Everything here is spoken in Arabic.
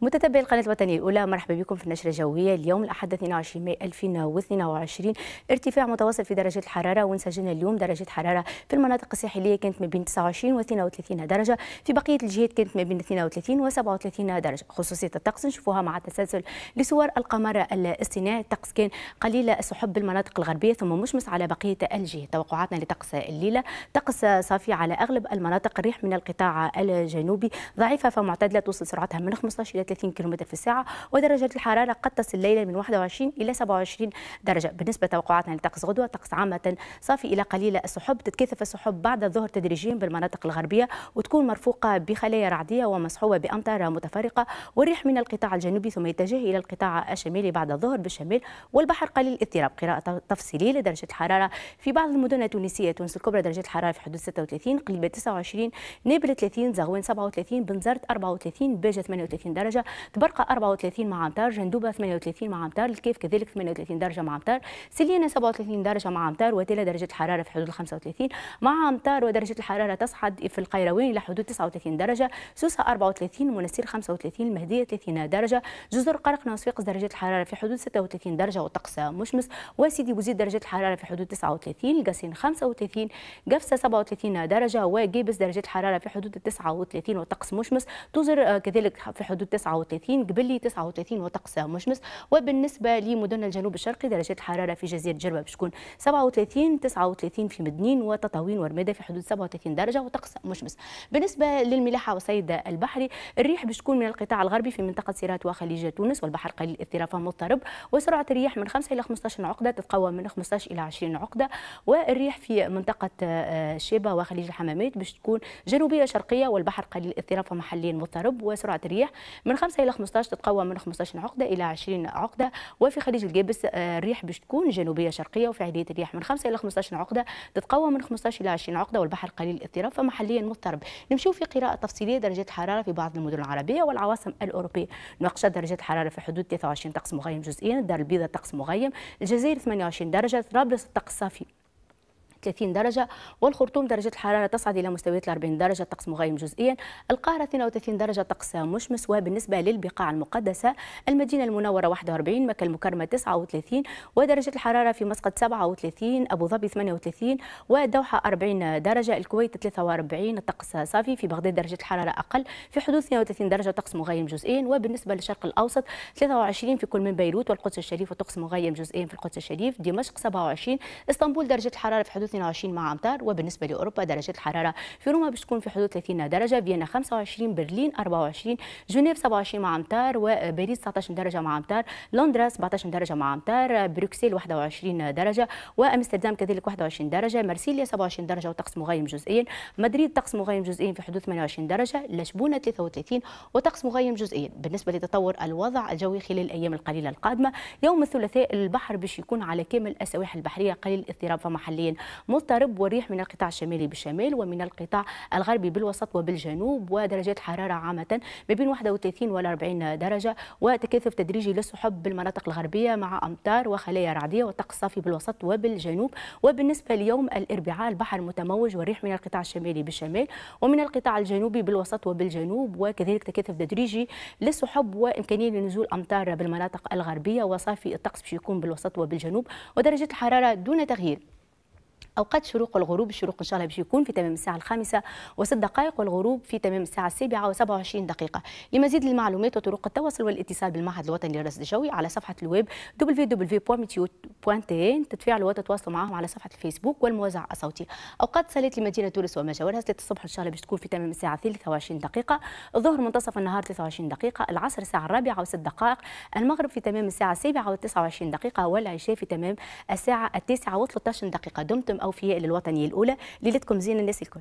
متتبعي القناة الوطنية الأولى مرحبا بكم في النشرة الجوية اليوم الأحد 22 ماي 2022 ارتفاع متواصل في درجات الحرارة وانسجلنا اليوم درجات حرارة في المناطق الساحلية كانت ما بين 29 و 32 درجة في بقية الجهات كانت ما بين 32 و 37 درجة خصوصية الطقس نشوفوها مع تسلسل لصور القمر الاصطناعي الطقس كان قليل السحب بالمناطق الغربية ثم مشمس على بقية الجهات توقعاتنا لطقس الليلة طقس صافي على أغلب المناطق الريح من القطاع الجنوبي ضعيفة فمعتدلة توصل سرعتها من 15 إلى 30 كم في الساعة ودرجة الحرارة قد تصل ليلا من 21 إلى 27 درجة بالنسبة لتوقعاتنا لطقس غدوة طقس عامة صافي إلى قليلة السحب تتكثف السحب بعد الظهر تدريجيا بالمناطق الغربية وتكون مرفوقة بخلايا رعدية ومصحوبة بأمطار متفرقة والريح من القطاع الجنوبي ثم يتجه إلى القطاع الشمالي بعد الظهر بالشمال والبحر قليل الاضطراب قراءة تفصيلية لدرجة الحرارة في بعض المدن التونسية تونس الكبرى درجة الحرارة في حدود 36 قليبة 29 نابلة 30 زغوان 37 بنزرت 34 باجة 38 درجة درجه تبرقه 34 مع امتار جندوبه 38 مع امتار الكيف كذلك 38 درجه مع امتار سلينا 37 درجه مع امتار وتلا درجه الحراره في حدود 35 مع امتار ودرجه الحراره تصعد في القيروان الى حدود 39 درجه سوسه 34 منسير 35 المهديه 30 درجه جزر قرق وصفاقس درجه الحراره في حدود 36 درجه والطقس مشمس وسيدي بوزيد درجه الحراره في حدود 39 القصيم 35 قفصه 37 درجه وجيبس درجه الحراره في حدود 39 والطقس مشمس توزر آه، كذلك في حدود 39 39 قبلي 39 وطقس مشمس وبالنسبه لمدن الجنوب الشرقي درجه الحراره في جزيره جربه بشكون 37 39 في مدنين وتطاوين ورماده في حدود 37 درجه وطقس مشمس بالنسبه للملاحه وصيد البحري الريح بشكون من القطاع الغربي في منطقه سيرات وخليج تونس والبحر قليل الاضطراب مضطرب وسرعه الرياح من 5 الى 15 عقده تتقوى من 15 الى 20 عقده والريح في منطقه آه، شيبه وخليج الحمامات باش تكون جنوبيه شرقيه والبحر قليل الاضطراب محليا مضطرب وسرعه الرياح من 5 الى 15 تتقوى من 15 عقده الى 20 عقده وفي خليج الجبس آه، الريح باش تكون جنوبيه شرقيه وفي عديه الرياح من 5 الى 15 عقده تتقوى من 15 الى 20 عقده والبحر قليل الاضطراب فمحليا مضطرب نمشيو في قراءه تفصيليه درجات الحراره في بعض المدن العربيه والعواصم الاوروبيه نقشة درجات الحراره في حدود 23 طقس مغيم جزئيا الدار البيضاء طقس مغيم الجزائر 28 درجه طرابلس طقس صافي 30 درجة والخرطوم درجة الحرارة تصعد إلى مستويات 40 درجة طقس مغيم جزئيا القاهرة 32 درجة طقس مشمس وبالنسبة للبقاع المقدسة المدينة المنورة 41 مكة المكرمة 39 ودرجة الحرارة في مسقط 37 أبو ظبي 38 والدوحة 40 درجة الكويت 43 الطقس صافي في بغداد درجة الحرارة أقل في حدود 32 درجة طقس مغيم جزئيا وبالنسبة للشرق الأوسط 23 في كل من بيروت والقدس الشريف وطقس مغيم جزئيا في القدس الشريف دمشق 27 اسطنبول درجة الحرارة في حدود 22 مع امتار وبالنسبه لاوروبا درجه الحراره في روما بتكون في حدود 30 درجه فيينا 25 برلين 24 جنيف 27 مع امتار وباريس 19 درجه مع امتار لندن 17 درجه مع امتار بروكسل 21 درجه وامستردام كذلك 21 درجه مرسيليا 27 درجه وطقس مغيم جزئيا مدريد طقس مغيم جزئيا في حدود 28 درجه لشبونه 33 وطقس مغيم جزئيا بالنسبه لتطور الوضع الجوي خلال الايام القليله القادمه يوم الثلاثاء البحر باش يكون على كامل السواحل البحريه قليل الاضطراب فمحليا مضطرب والريح من القطاع الشمالي بالشمال ومن القطاع الغربي بالوسط وبالجنوب ودرجات حرارة عامة ما بين 31 و 40 درجة وتكاثف تدريجي للسحب بالمناطق الغربية مع أمطار وخلايا رعدية والطقس صافي بالوسط وبالجنوب وبالنسبة ليوم الأربعاء البحر متموج والريح من القطاع الشمالي بالشمال ومن القطاع الجنوبي بالوسط وبالجنوب وكذلك تكاثف تدريجي للسحب وإمكانية لنزول أمطار بالمناطق الغربية وصافي الطقس باش يكون بالوسط وبالجنوب ودرجة الحرارة دون تغيير اوقات شروق الغروب الشروق ان شاء الله باش يكون في تمام الساعه الخامسه وست دقائق والغروب في تمام الساعه السابعه و27 دقيقه لمزيد المعلومات وطرق التواصل والاتصال بالمعهد الوطني للرصد الجوي على صفحه الويب www.meteo.tn تتفاعلوا وتتواصلوا معهم على صفحه الفيسبوك والموزع الصوتي اوقات صلاه لمدينه تونس وما جاورها 3 الصبح ان شاء الله باش تكون في تمام الساعه 23 دقيقه الظهر منتصف النهار 23 دقيقه العصر الساعه الرابعه و6 دقائق المغرب في تمام الساعه السابعه و29 دقيقه والعشاء في تمام الساعه التاسعه و13 دقيقه دمتم في للوطن الأولى ليلتكم زينة الناس الكل